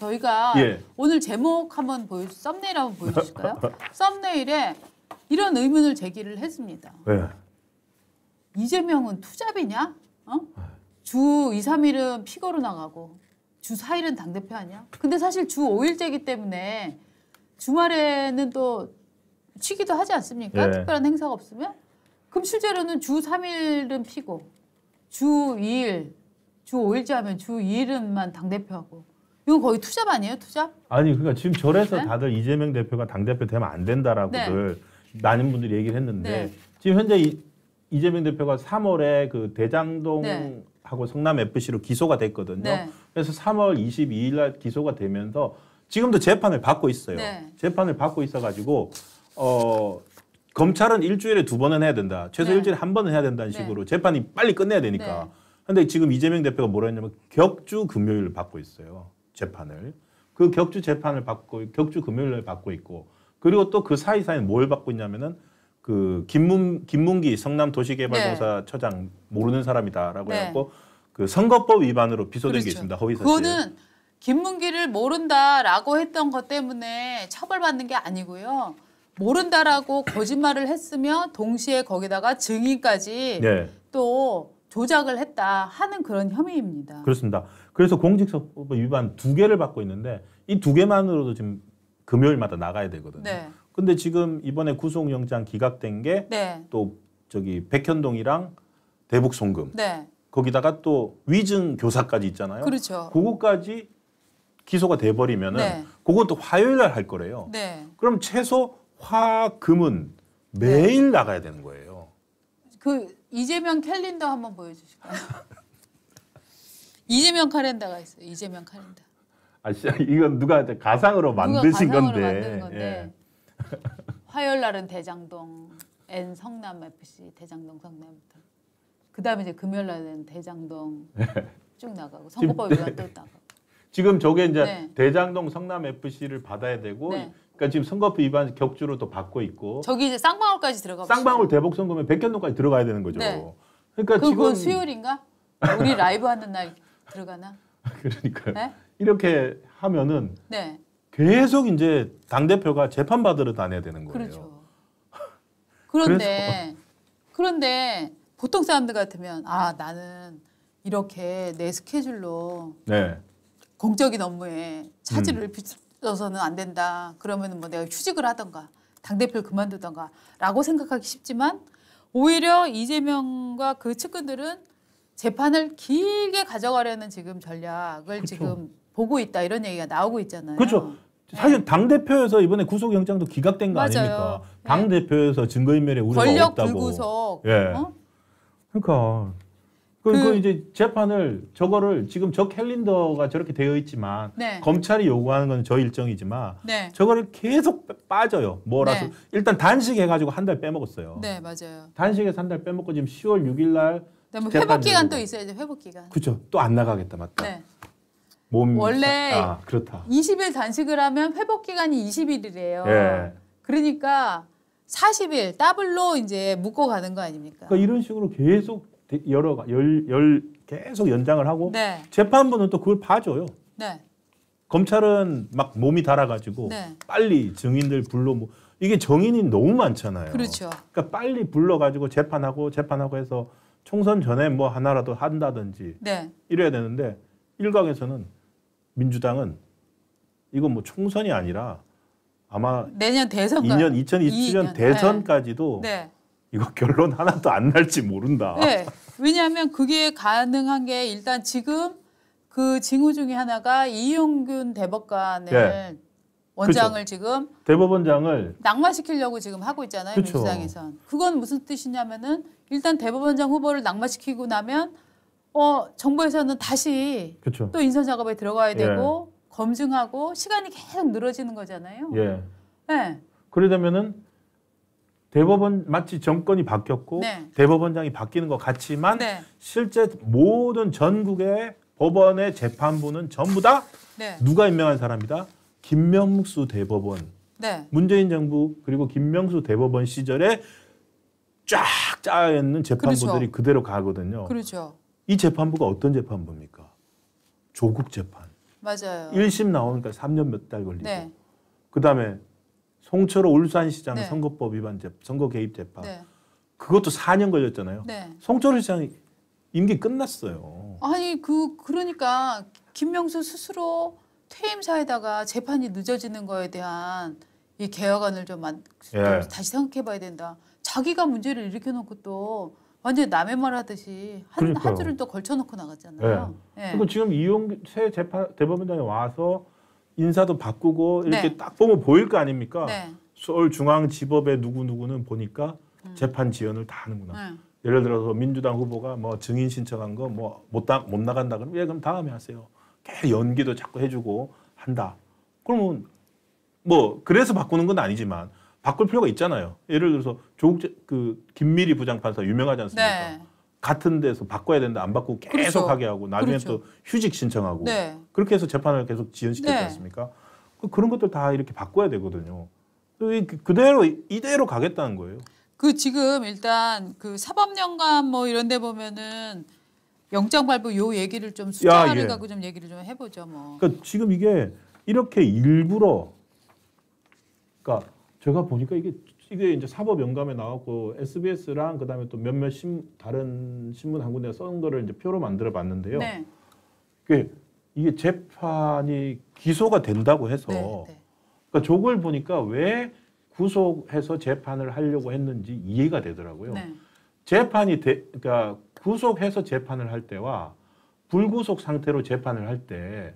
저희가 예. 오늘 제목 한번 보여 주 썸네일 한번 보여주실까요? 썸네일에 이런 의문을 제기를 했습니다. 네. 이재명은 투잡이냐? 어? 주 2, 3일은 피거로 나가고 주 4일은 당대표 아니야? 근데 사실 주 5일제기 이 때문에 주말에는 또 쉬기도 하지 않습니까? 예. 특별한 행사가 없으면? 그럼 실제로는 주 3일은 피고 주 2일, 주5일제 하면 주 2일은만 당대표하고 이건 거의 투잡 아니에요? 투잡? 아니 그러니까 지금 절에서 네? 다들 이재명 대표가 당대표 되면 안 된다라고들 네. 많은 분들이 얘기를 했는데 네. 지금 현재 이, 이재명 대표가 3월에 그 대장동하고 네. 성남 FC로 기소가 됐거든요. 네. 그래서 3월 22일 날 기소가 되면서 지금도 재판을 받고 있어요. 재판을 받고 있어가지고 어 검찰은 일주일에 두 번은 해야 된다. 최소 일주일에 한 번은 해야 된다는 식으로 재판이 빨리 끝내야 되니까. 근데 지금 이재명 대표가 뭐라 했냐면 격주 금요일을 받고 있어요. 재판을 그 격주 재판을 받고 격주 금요일 날 받고 있고 그리고 또 그 사이사이 에뭘 받고 있냐면은 그 김문 김문기 성남 도시개발공사 네. 처장 모르는 사람이다라고 네. 해갖고 그 선거법 위반으로 비소된 그렇죠. 게 있습니다 허위 사실. 그거는 김문기를 모른다라고 했던 것 때문에 처벌받는 게 아니고요. 모른다라고 거짓말을 했으며 동시에 거기다가 증인까지 네. 또 조작을 했다 하는 그런 혐의입니다. 그렇습니다. 그래서 공직선거법 위반 두 개를 받고 있는데 이 두 개만으로도 지금 금요일마다 나가야 되거든요. 네. 근데 지금 이번에 구속영장 기각된 게또 네. 저기 백현동이랑 대북 송금 네. 거기다가 또 위증 교사까지 있잖아요. 그렇죠. 그거까지 기소가 돼버리면은 네. 그건 또 화요일 날 할 거래요. 네. 그럼 최소 화 금은 네. 매일 나가야 되는 거예요. 그 이재명 캘린더 한번 보여주실까요? 이재명 카렌다가 있어요. 이재명 카렌다. 아, 이건 누가 가상으로 만드신 누가 가상으로 건데. 건데. 예. 화요일 날은 대장동, N 성남 FC, 대장동 성남부터. 그다음에 이제 금요일 날은 대장동 예. 쭉 나가고 선거법 위반 또 네. 나가고. 지금 저게 이제 네. 대장동 성남 FC를 받아야 되고 네. 그러니까 지금 선거법 위반 격주로 또 받고 있고 저기 이제 쌍방울까지 들어가 쌍방울 대복 선거면 백현동까지 들어가야 되는 거죠. 네. 그러니까 그럼 지금 수요일인가? 우리 라이브 하는 날 들어가나? 그러니까 네? 이렇게 하면은 네. 계속 이제 당 대표가 재판 받으러 다녀야 되는 거예요. 그렇죠. 그런데 그런데 보통 사람들 같으면 아 나는 이렇게 내 스케줄로 네. 공적인 업무에 차질을 음. 빚어서는 안 된다. 그러면 뭐 내가 휴직을 하던가 당대표를 그만두던가 라고 생각하기 쉽지만 오히려 이재명과 그 측근들은 재판을 길게 가져가려는 지금 전략을 그쵸. 지금 보고 있다 이런 얘기가 나오고 있잖아요. 그렇죠. 사실 당 대표에서 이번에 구속영장도 기각된 거 맞아요. 아닙니까? 네. 당 대표에서 증거인멸의 우려가 없다고. 권력 불구속. 예. 어? 그러니까 그, 그 이제 재판을 저거를 지금 저 캘린더가 저렇게 되어 있지만 네. 검찰이 요구하는 건 저 일정이지만 네. 저거를 계속 빠져요. 뭐라서 네. 일단 단식해 가지고 한 달 빼먹었어요. 네, 맞아요. 단식해서 한 달 빼먹고 지금 10월 6일 날 네, 뭐 회복 기간 또 있어야 돼. 회복 기간. 그렇죠. 또 안 나가겠다. 맞다. 네. 몸 원래 아, 그렇다. 20일 단식을 하면 회복 기간이 20일이래요. 예. 그러니까 40일 더블로 이제 묶어 가는 거 아닙니까? 그러니까 이런 식으로 계속 여러 열, 열 계속 연장을 하고 네. 재판부는 또 그걸 봐줘요. 네. 검찰은 막 몸이 달아가지고 네. 빨리 증인들 불러 뭐 이게 정인이 너무 많잖아요. 그렇죠. 그러니까 빨리 불러가지고 재판하고 재판하고 해서 총선 전에 뭐 하나라도 한다든지 네. 이래야 되는데 일각에서는 민주당은 이건 뭐 총선이 아니라 아마 내년 대선 2년 2027년 2 대선까지도 네. 네. 이거 결론 하나도 안 날지 모른다. 네. 왜냐하면 그게 가능한 게 일단 지금 그 징후 중에 하나가 이용균 대법관을 네. 원장을 그렇죠. 지금 대법원장을 낙마시키려고 지금 하고 있잖아요 그렇죠. 민주당에선 그건 무슨 뜻이냐면은 일단 대법원장 후보를 낙마시키고 나면 어 정부에서는 다시 그렇죠. 또 인선 작업에 들어가야 예. 되고 예. 검증하고 시간이 계속 늘어지는 거잖아요. 예. 네. 그러려면은 대법원 마치 정권이 바뀌었고 네. 대법원장이 바뀌는 것 같지만 네. 실제 모든 전국의 법원의 재판부는 전부 다 네. 누가 임명한 사람이다? 김명수 대법원. 네. 문재인 정부 그리고 김명수 대법원 시절에 쫙 짜여 있는 재판부들이 그렇죠. 그대로 가거든요. 그렇죠. 이 재판부가 어떤 재판부입니까? 조국 재판. 맞아요. 1심 나오니까 3년 몇 달 걸리고. 네. 그다음에 송철호 울산시장 네. 선거법 위반 재 선거 개입 재판 네. 그것도 4년 걸렸잖아요. 네. 송철호 시장 임기 끝났어요. 아니 그 그러니까 김명수 스스로 퇴임사에다가 재판이 늦어지는 거에 대한 이 개혁안을 좀, 만, 예. 좀 예. 다시 생각해봐야 된다. 자기가 문제를 일으켜놓고 또 완전 남의 말 하듯이 한, 한 줄을 또 걸쳐놓고 나갔잖아요. 예. 예. 그리고 그러니까 지금 이용 새 재판 대법원장에 와서 인사도 바꾸고 이렇게 네. 딱 보면 보일 거 아닙니까? 네. 서울중앙지법의 누구누구는 보니까 음. 재판 지연을 다 하는구나. 네. 예를 들어서 민주당 후보가 뭐 증인 신청한 거 뭐못못 나간다 그러면 예 그럼 다음에 하세요. 계속 연기도 자꾸 해주고 한다. 그러면 뭐 그래서 바꾸는 건 아니지만 바꿀 필요가 있잖아요. 예를 들어서 조국 그 김미리 부장판사 유명하지 않습니까? 네. 같은 데서 바꿔야 된다 안 바꾸고 계속 그렇죠. 하게 하고 나중에 그렇죠. 또 휴직 신청하고 네. 그렇게 해서 재판을 계속 지연시켰지 네. 않습니까? 그 그런 것들 다 이렇게 바꿔야 되거든요. 그, 그, 그대로 이대로 가겠다는 거예요. 그 지금 일단 그 사법연감 뭐 이런 데 보면은 영장 발부 요 얘기를 좀 숫자를 예. 갖고 좀 얘기를 좀 해보죠 뭐. 그러니까 지금 이게 이렇게 일부러 그러니까 제가 보니까 이게 이게 이제 사법 영감에 나왔고 SBS랑 그다음에 또 몇몇 신, 다른 신문 한 군데 써온 거를 이제 표로 만들어 봤는데요. 네. 그 이게 재판이 기소가 된다고 해서 네, 네. 그러니까 저걸 보니까 왜 구속해서 재판을 하려고 했는지 이해가 되더라고요. 네. 재판이 되, 그러니까 구속해서 재판을 할 때와 불구속 상태로 재판을 할 때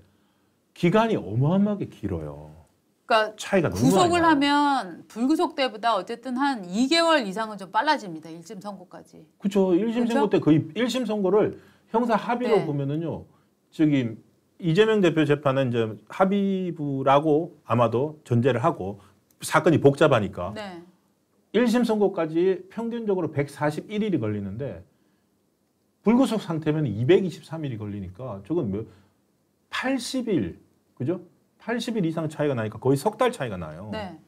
기간이 어마어마하게 길어요. 그러니까 차이가 구속을 하면 불구속 때보다 어쨌든 한 2개월 이상은 좀 빨라집니다. 1심 선고까지. 그렇죠. 1심 그쵸? 선고 때 거의 1심 선고를 형사 합의로 네. 보면은요. 저기 이재명 대표 재판은 이제 합의부라고 아마도 전제를 하고 사건이 복잡하니까 네. 1심 선고까지 평균적으로 141일이 걸리는데 불구속 상태면 223일이 걸리니까 저건 몇 뭐 80일 그죠? 80일 이상 차이가 나니까 거의 석 달 차이가 나요. 네.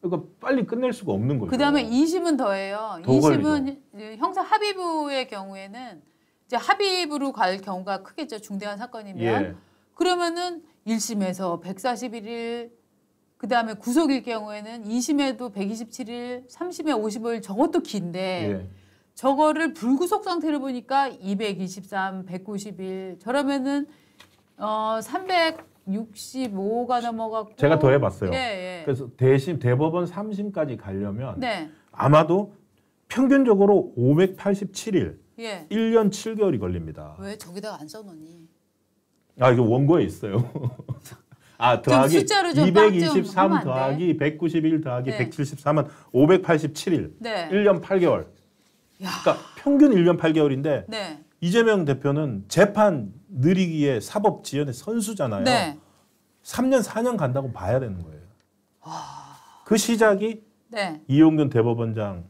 그러니까 빨리 끝낼 수가 없는 거죠. 그다음에 20은 더해요. 20은 형사 합의부의 경우에는 이제 합의부로 갈 경우가 크겠죠. 중대한 사건이면. 예. 그러면은 1심에서 141일 그다음에 구속일 경우에는 2심에도 127일, 3심에 55일 저것도 긴데 예. 저거를 불구속 상태를 보니까 223, 191 저러면은 어300 65가 넘어갔고 제가 더 해봤어요. 예, 예. 그래서 대심 대법원 3심까지 가려면 네. 아마도 평균적으로 587일, 예. 1년 7개월이 걸립니다. 왜 저기다가 안 써놓니? 아 이거 원고에 있어요. 아 더하기 좀223 더하기 191 더하기 네. 173은 587일, 네. 1년 8개월. 야. 그러니까 평균 1년 8개월인데 네. 이재명 대표는 재판 느리기에 사법 지연의 선수잖아요. 네. 3년 4년 간다고 봐야 되는 거예요. 아... 그 시작이 네. 이용균 대법원장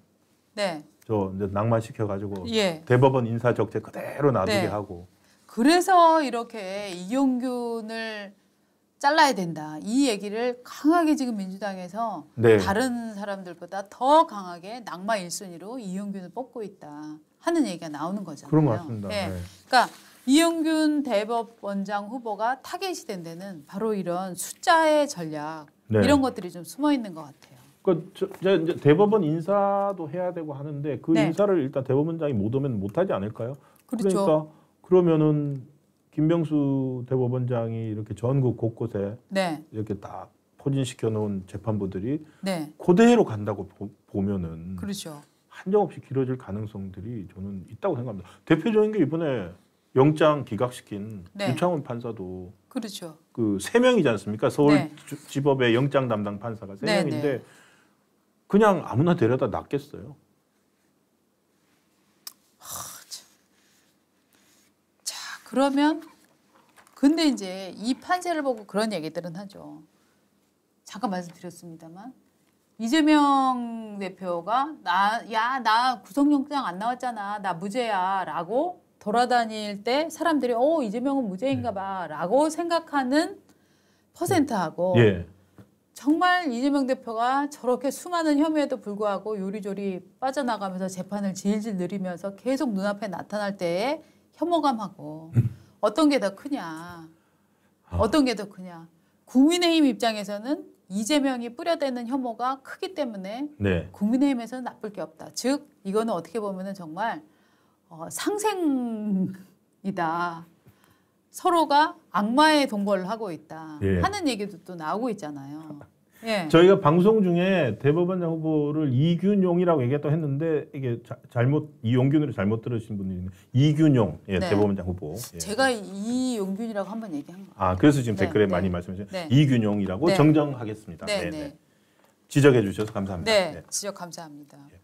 네. 저 낙마시켜 가지고 예. 대법원 인사 적재 그대로 놔두게 네. 하고 그래서 이렇게 이용균을 잘라야 된다. 이 얘기를 강하게 지금 민주당에서 네. 다른 사람들보다 더 강하게 낙마 1순위로 이용균을 뽑고 있다 하는 얘기가 나오는 거잖아요. 그런 것 같습니다. 네. 네. 그러니까 이용균 대법원장 후보가 타겟이 된 데는 바로 이런 숫자의 전략 네. 이런 것들이 좀 숨어 있는 것 같아요. 그러니까 대법원 인사도 해야 되고 하는데 그 네. 인사를 일단 대법원장이 못 오면 못 하지 않을까요? 그렇죠. 그러니까 그러면은 김병수 대법원장이 이렇게 전국 곳곳에 네. 이렇게 다 포진시켜 놓은 재판부들이 네. 그대로 간다고 보, 면은 그렇죠. 한정없이 길어질 가능성들이 저는 있다고 생각합니다. 대표적인 게 이번에 영장 기각시킨 네. 유창훈 판사도 그렇죠. 그 세 명이지 않습니까? 서울 네. 지법의 영장 담당 판사가 세 네, 네. 명인데 그냥 아무나 데려다 놨겠어요. 그러면 근데 이제 이 판세를 보고 그런 얘기들은 하죠. 잠깐 말씀드렸습니다만 이재명 대표가 나 야 나 구속영장 안 나왔잖아 나 무죄야라고 돌아다닐 때 사람들이 어 이재명은 무죄인가봐라고 생각하는 퍼센트하고 예. 정말 이재명 대표가 저렇게 수많은 혐의에도 불구하고 요리조리 빠져나가면서 재판을 질질 늘리면서 계속 눈앞에 나타날 때에 혐오감하고 음. 어떤 게 더 크냐. 아. 어떤 게 더 크냐. 국민의힘 입장에서는 이재명이 뿌려대는 혐오가 크기 때문에 네. 국민의힘에서는 나쁠 게 없다. 즉 이거는 어떻게 보면은 정말 어, 상생이다. 서로가 악마의 동거를 하고 있다 예. 하는 얘기도 또 나오고 있잖아요. 예. 저희가 방송 중에 대법원장 후보를 이균용이라고 얘기했다 했는데 이게 자, 잘못 이용균으로 잘못 들으신 분이 있는데 이균용 예, 네. 대법원장 후보. 예. 제가 이용균이라고 한번 얘기한 거예요. 아 그래서 지금 네, 댓글에 네. 많이 말씀하신 해주 네. 이균용이라고 네. 정정하겠습니다. 네, 네, 지적해 주셔서 감사합니다. 네, 지적 감사합니다. 예.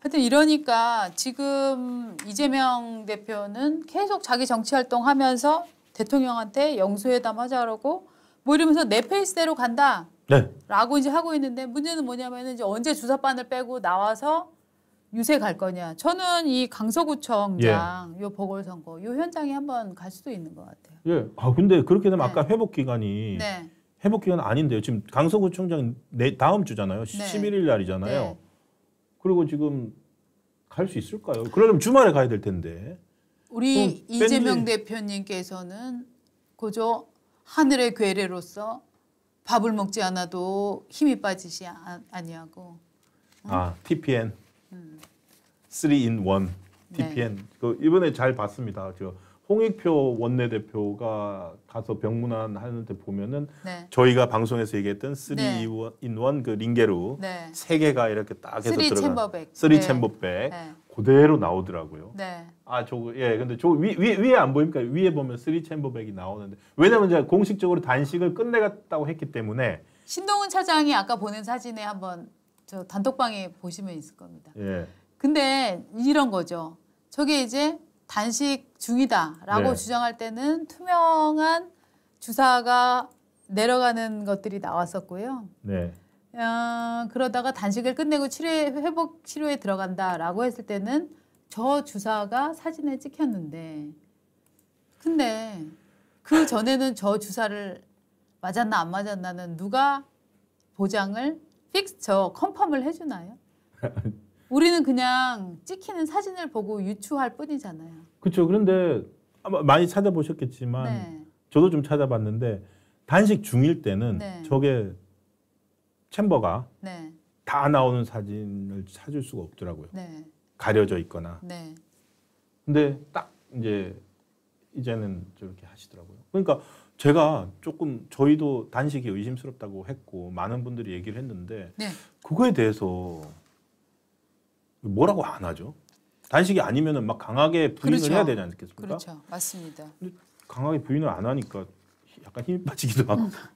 하여튼 이러니까 지금 이재명 대표는 계속 자기 정치 활동하면서 대통령한테 영수회담 하자고 라뭐 이러면서 내 페이스대로 간다. 네. 라고 이제 하고 있는데 문제는 뭐냐면은 이제 언제 주사바늘 빼고 나와서 유세 갈 거냐. 저는 이 강서구청장 예. 요 보궐선거 요 현장에 한번 갈 수도 있는 것 같아요. 예. 아 근데 그렇게 되면 네. 아까 회복 기간이 네. 회복 기간 아닌데요. 지금 강서구청장 내 다음 주잖아요. 네. 11일 날이잖아요. 네. 그리고 지금 갈 수 있을까요? 그러려면 주말에 가야 될 텐데. 우리 이재명 밴드... 대표님께서는 그저 하늘의 괴뢰로서 밥을 먹지 않아도 힘이 빠지지 아, 아니하고. 응? 아 TPN. 음. 3 in 1 TPN. 네. 그 이번에 잘 봤습니다. 저 홍익표 원내대표가 가서 병문안 하는데 보면은 네. 저희가 방송에서 얘기했던 3 in 1 그 링게루 네. 세 개가 이렇게 딱 해서 들어가. 3 챔버백. 3 챔버백. 네. 그대로 나오더라고요. 네. 아, 저거 예. 근데 저 위, 위, 위에 안 보입니까? 위에 보면 쓰리 챔버백이 나오는데 왜냐면 제가 공식적으로 단식을 끝내갔다고 했기 때문에 신동훈 차장이 아까 보낸 사진에 한번 저 단톡방에 보시면 있을 겁니다. 예. 근데 이런 거죠. 저게 이제 단식 중이다라고 네. 주장할 때는 투명한 주사가 내려가는 것들이 나왔었고요. 네. 어, 그러다가 단식을 끝내고 치료에, 회복 치료에 들어간다라고 했을 때는 저 주사가 사진에 찍혔는데 근데 그 전에는 저 주사를 맞았나 안 맞았나는 누가 보장을 픽스 저 컨펌을 해주나요? 우리는 그냥 찍히는 사진을 보고 유추할 뿐이잖아요. 그렇죠. 그런데 아마 많이 찾아보셨겠지만 네. 저도 좀 찾아봤는데 단식 중일 때는 네. 저게 챔버가 네. 다 나오는 사진을 찾을 수가 없더라고요. 네. 가려져 있거나. 네. 근데 딱 이제 이제는 저렇게 하시더라고요. 그러니까 제가 조금 저희도 단식이 의심스럽다고 했고 많은 분들이 얘기를 했는데 네. 그거에 대해서 뭐라고 안 하죠? 단식이 아니면은 막 강하게 부인을 그렇죠. 해야 되지 않겠습니까? 그렇죠, 맞습니다. 강하게 부인을 안 하니까 약간 힘이 빠지기도 하고.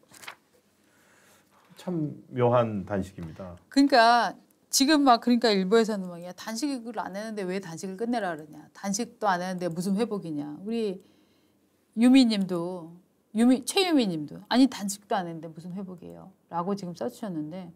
참 묘한 단식입니다. 그러니까 지금 막 그러니까 일부에서는 막야 단식을 안 했는데 왜 단식을 끝내라 그러냐 단식도 안 했는데 무슨 회복이냐 우리 유미님도 유미 최유미님도 아니 단식도 안 했는데 무슨 회복이에요라고 지금 써주셨는데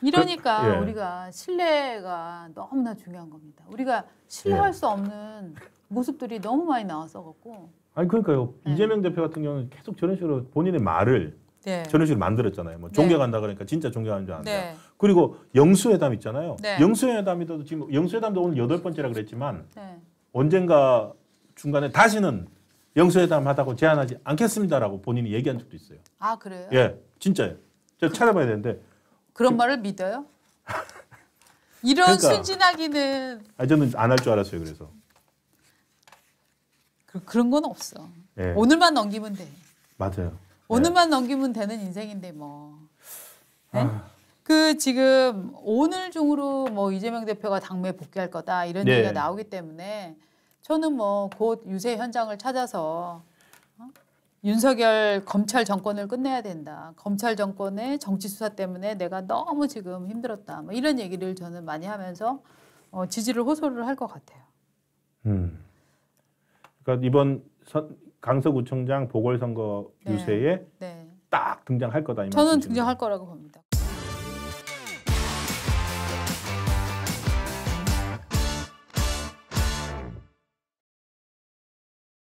이러니까 그, 예. 우리가 신뢰가 너무나 중요한 겁니다. 우리가 신뢰할 예. 수 없는 모습들이 너무 많이 나왔어갖고 아니 그러니까요 네. 이재명 대표 같은 경우는 계속 저런 식으로 본인의 말을 예. 저런 식으로 만들었잖아요. 뭐 존경한다 네. 그러니까 진짜 존경하는 줄 안다. 네. 그리고 영수회담 있잖아요. 네. 영수회담이도 지금 영수회담도 오늘 여덟 번째라 그랬지만 네. 언젠가 중간에 다시는 영수회담 하다고 제안하지 않겠습니다라고 본인이 얘기한 적도 있어요. 아 그래요? 예, 진짜요 제가 그 찾아봐야 되는데 그런 그, 말을 믿어요? 이런 그러니까, 순진하기는 아 저는 안 할 줄 알았어요. 그래서 그, 런건 없어. 예. 오늘만 넘기면 돼. 맞아요. 오늘만 넘기면 되는 인생인데 뭐. 네? 아. 그 지금 오늘 중으로 뭐 이재명 대표가 당무에 복귀할 거다 이런 네. 얘기가 나오기 때문에 저는 뭐 곧 유세 현장을 찾아서 어? 윤석열 검찰 정권을 끝내야 된다. 검찰 정권의 정치 수사 때문에 내가 너무 지금 힘들었다. 뭐 이런 얘기를 저는 많이 하면서 어, 지지를 호소를 할 것 같아요. 음. 그러니까 이번 선, 강서구청장 보궐선거 네. 유세에 네. 딱 등장할 거다. 저는 등장할 거라고 봅니다.